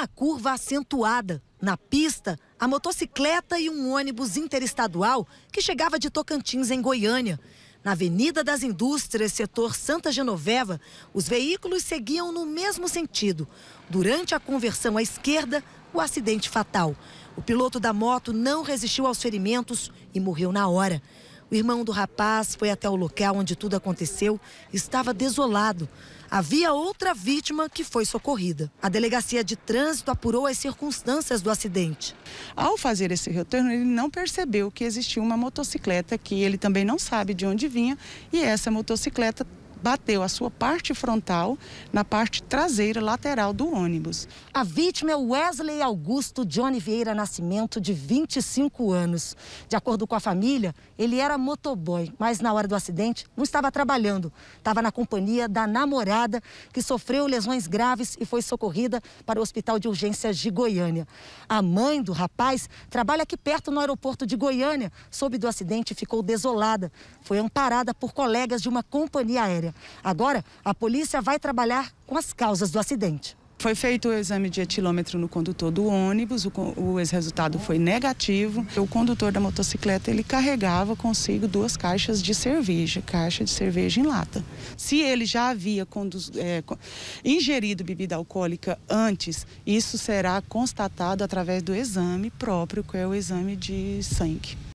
uma curva acentuada. Na pista, a motocicleta e um ônibus interestadual que chegava de Tocantins em Goiânia. Na Avenida das Indústrias, setor Santa Genoveva, os veículos seguiam no mesmo sentido. Durante a conversão à esquerda, o acidente fatal. O piloto da moto não resistiu aos ferimentos e morreu na hora. O irmão do rapaz foi até o local onde tudo aconteceu, estava desolado. Havia outra vítima que foi socorrida. A delegacia de trânsito apurou as circunstâncias do acidente. Ao fazer esse retorno, ele não percebeu que existia uma motocicleta que ele também não sabe de onde vinha e essa motocicleta bateu a sua parte frontal na parte traseira lateral do ônibus. A vítima é Wesley Augusto Johnny Vieira Nascimento, de 25 anos. De acordo com a família, ele era motoboy, mas na hora do acidente não estava trabalhando. Estava na companhia da namorada, que sofreu lesões graves e foi socorrida para o Hospital de Urgências de Goiânia. A mãe do rapaz trabalha aqui perto no aeroporto de Goiânia. Soube do acidente e ficou desolada. Foi amparada por colegas de uma companhia aérea. Agora, a polícia vai trabalhar com as causas do acidente. Foi feito o exame de etilômetro no condutor do ônibus, o, o resultado foi negativo. O condutor da motocicleta, ele carregava consigo duas caixas de cerveja, caixa de cerveja em lata. Se ele já havia é, ingerido bebida alcoólica antes, isso será constatado através do exame próprio, que é o exame de sangue.